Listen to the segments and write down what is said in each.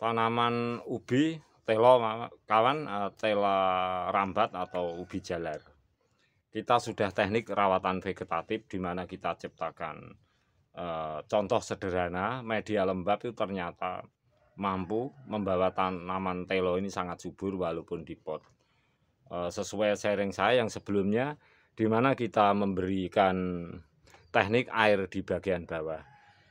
tanaman ubi telo kawan eh, tela rambat atau ubi jalar kita sudah teknik rawatan vegetatif di mana kita ciptakan e, contoh sederhana media lembab itu ternyata mampu membawa tanaman telo ini sangat subur walaupun di pot e, sesuai sharing saya yang sebelumnya di mana kita memberikan teknik air di bagian bawah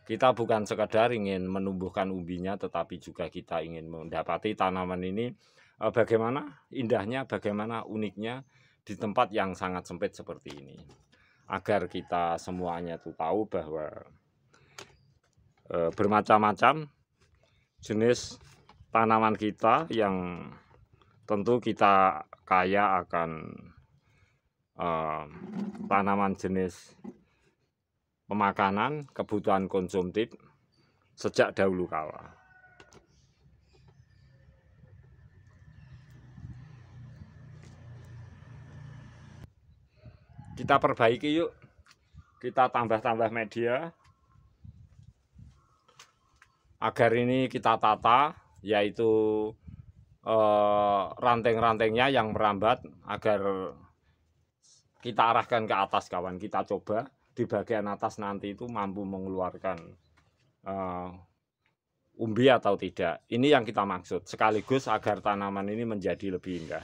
kita bukan sekedar ingin menumbuhkan umbinya, tetapi juga kita ingin mendapati tanaman ini e, bagaimana indahnya, bagaimana uniknya di tempat yang sangat sempit seperti ini. Agar kita semuanya tuh tahu bahwa e, bermacam-macam jenis tanaman kita yang tentu kita kaya akan e, tanaman jenis pemakanan, kebutuhan konsumtif sejak dahulu kala. Kita perbaiki yuk. Kita tambah-tambah media agar ini kita tata yaitu eh, ranting-rantingnya yang merambat agar kita arahkan ke atas kawan kita coba di bagian atas nanti itu mampu mengeluarkan uh, umbi atau tidak. Ini yang kita maksud, sekaligus agar tanaman ini menjadi lebih indah.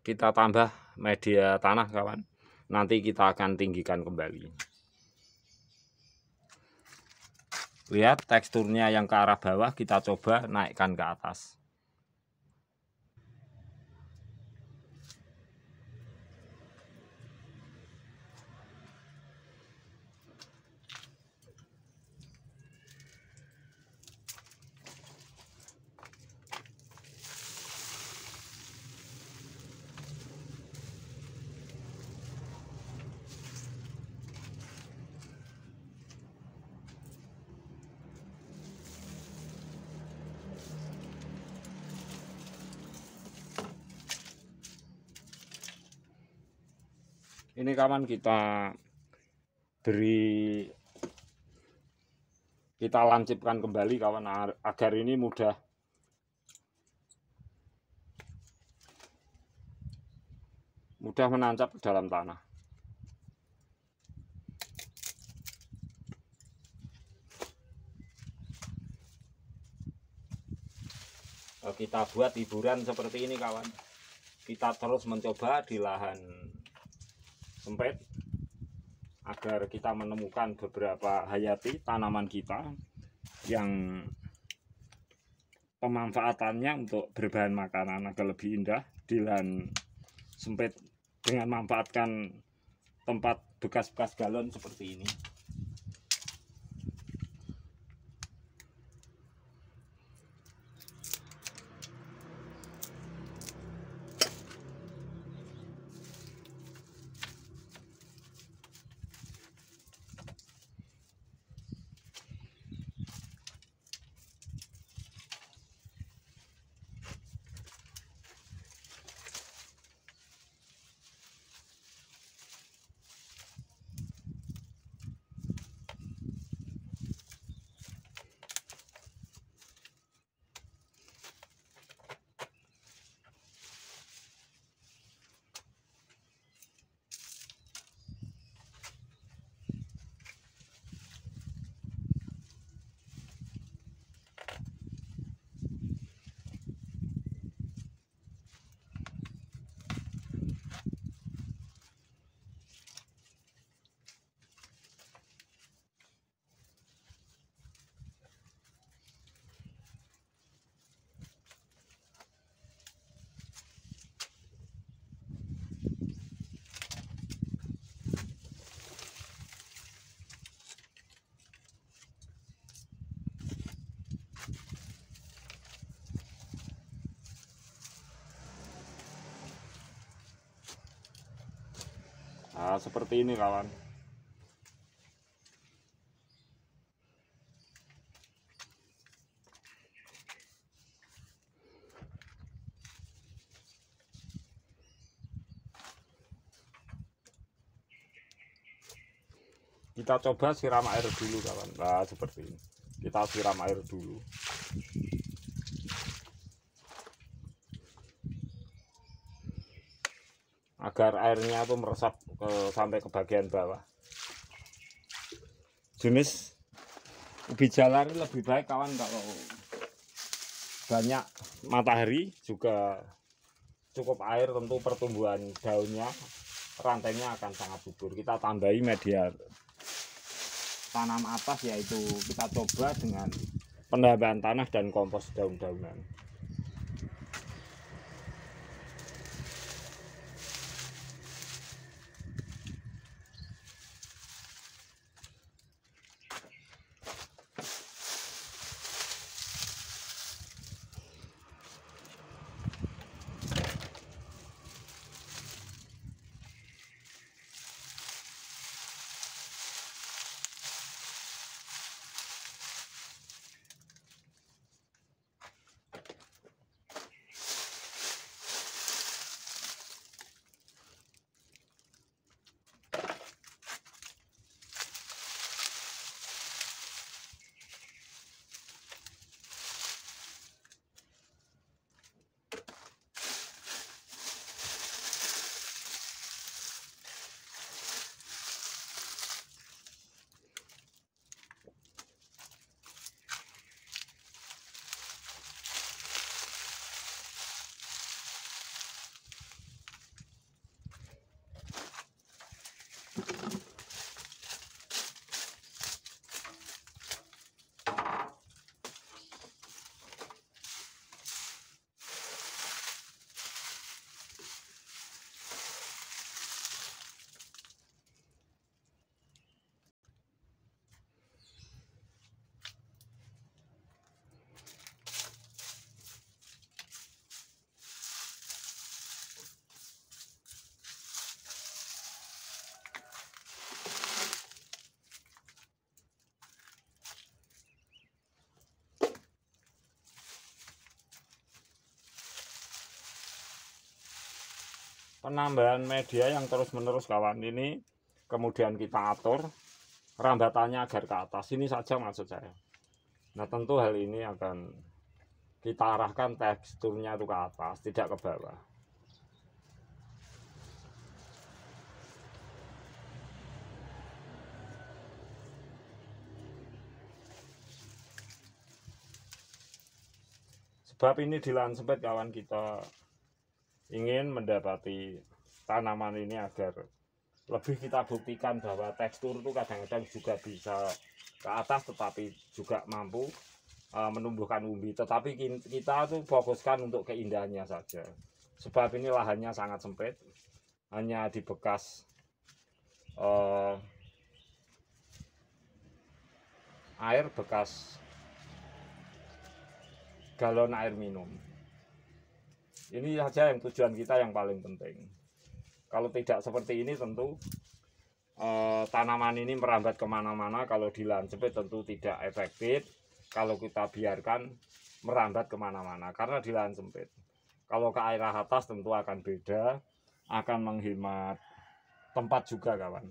kita tambah media tanah kawan nanti kita akan tinggikan kembali lihat teksturnya yang ke arah bawah kita coba naikkan ke atas ini kawan kita beri kita lancipkan kembali kawan agar ini mudah mudah menancap ke dalam tanah kita buat hiburan seperti ini kawan kita terus mencoba di lahan sempit agar kita menemukan beberapa hayati tanaman kita yang pemanfaatannya untuk berbahan makanan agak lebih indah di lahan sempit dengan memanfaatkan tempat bekas-bekas galon seperti ini. Nah, seperti ini kawan. Kita coba siram air dulu kawan. Nah, seperti ini kita siram air dulu agar airnya itu meresap ke, sampai ke bagian bawah jenis ubi jalar lebih baik kawan kalau banyak matahari juga cukup air tentu pertumbuhan daunnya rantainya akan sangat subur kita tambahi media tanam atas yaitu kita coba dengan penambahan tanah dan kompos daun-daunan penambahan media yang terus-menerus kawan ini kemudian kita atur rambatannya agar ke atas ini saja maksud saya nah tentu hal ini akan kita arahkan teksturnya itu ke atas tidak ke bawah sebab ini di lansempet kawan kita ingin mendapati tanaman ini agar lebih kita buktikan bahwa tekstur itu kadang-kadang juga bisa ke atas tetapi juga mampu eh, menumbuhkan umbi tetapi kita tuh fokuskan untuk keindahannya saja sebab ini lahannya sangat sempit hanya di bekas uh, eh, air bekas galon air minum ini saja yang tujuan kita yang paling penting. Kalau tidak seperti ini tentu eh, tanaman ini merambat kemana-mana. Kalau sempit tentu tidak efektif. Kalau kita biarkan merambat kemana-mana karena lahan sempit. Kalau ke arah atas tentu akan beda, akan menghemat tempat juga kawan.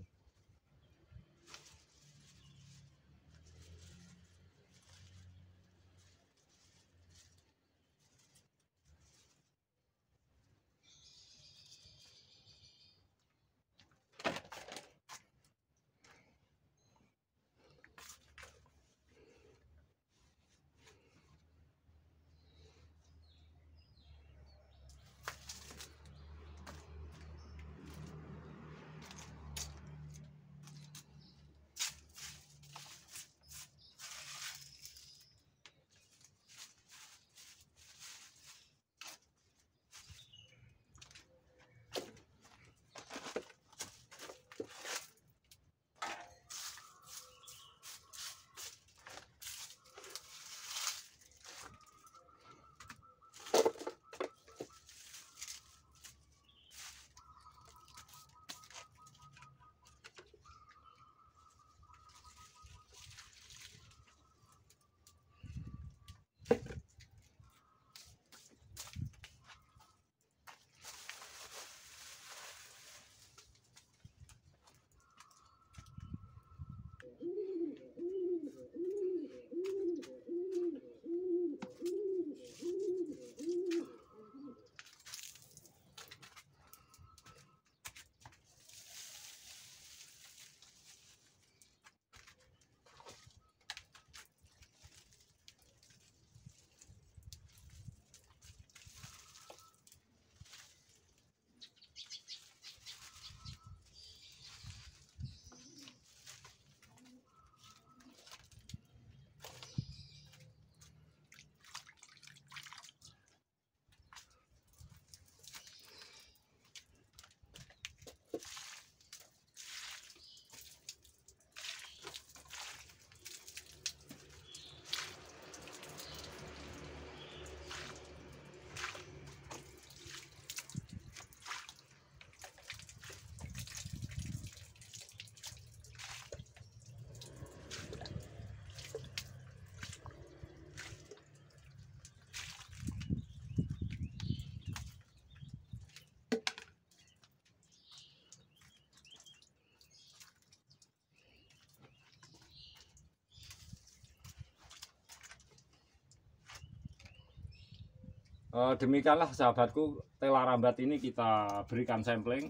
Uh, demikianlah sahabatku tela rambat ini kita berikan sampling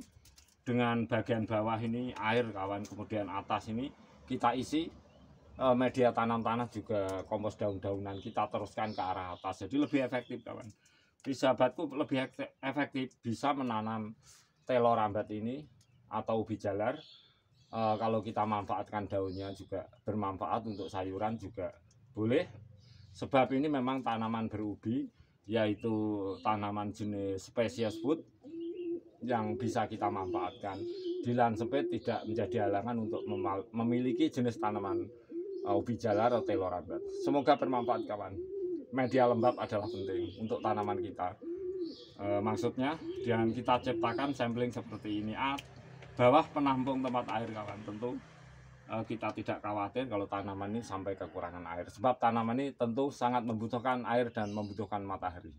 dengan bagian bawah ini air kawan kemudian atas ini kita isi eh, media tanam tanah juga kompos daun-daunan kita teruskan ke arah atas jadi lebih efektif kawan di sahabatku lebih efektif bisa menanam telur rambat ini atau ubi jalar uh, kalau kita manfaatkan daunnya juga bermanfaat untuk sayuran juga boleh sebab ini memang tanaman berubi yaitu tanaman jenis spesies food yang bisa kita manfaatkan. Di lahan sempit tidak menjadi halangan untuk memiliki jenis tanaman uh, ubi jalar atau telur rambat. Semoga bermanfaat kawan. Media lembab adalah penting untuk tanaman kita. E, maksudnya dengan kita ciptakan sampling seperti ini, ah, bawah penampung tempat air kawan tentu Eh, kita tidak khawatir kalau tanaman ini sampai kekurangan air sebab tanaman ini tentu sangat membutuhkan air dan membutuhkan matahari